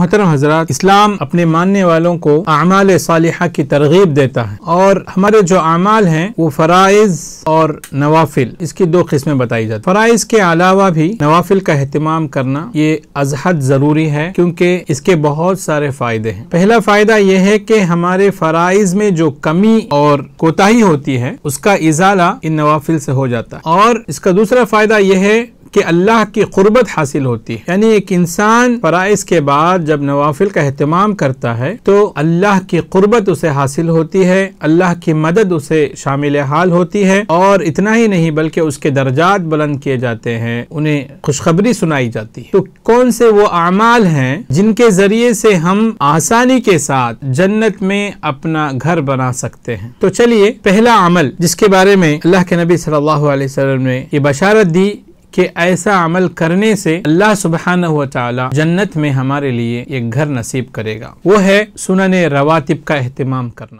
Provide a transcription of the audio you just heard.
मोहतरम हजरात इस्लाम अपने मानने वालों को अमाल सालिहा की तरगीब देता है और हमारे जो अमाल हैं वो फ़राइज और नवाफिल इसकी दो किस्में बताई जाती फ़राइज के अलावा भी नवाफिल का अहतमाम करना ये अजहद ज़रूरी है क्योंकि इसके बहुत सारे फ़ायदे हैं पहला फ़ायदा यह है कि हमारे फ़राइज में जो कमी और कोताही होती है उसका इजाला इन नवाफिल से हो जाता है और इसका दूसरा फ़ायदा यह है कि अल्लाह की कुर्बत हासिल होती है यानी एक इंसान फ़राइज़ के बाद जब नवाफिल का अहतमाम करता है तो अल्लाह की कुर्बत उसे हासिल होती है अल्लाह की मदद उसे शामिल हाल होती है और इतना ही नहीं बल्कि उसके दर्जात बुलंद किए जाते हैं उन्हें खुशखबरी सुनाई जाती है तो कौन से वो अमाल हैं जिनके ज़रिए से हम आसानी के साथ जन्नत में अपना घर बना सकते हैं तो चलिए पहला अमल जिसके बारे में अल्लाह के नबी सल्लल्लाहु अलैहि वसल्लम ने ये बशारत दी कि ऐसा अमल करने से अल्लाह सुबहान जन्नत में हमारे लिए एक घर नसीब करेगा वो है सुनने रवातिब का अहतमाम करना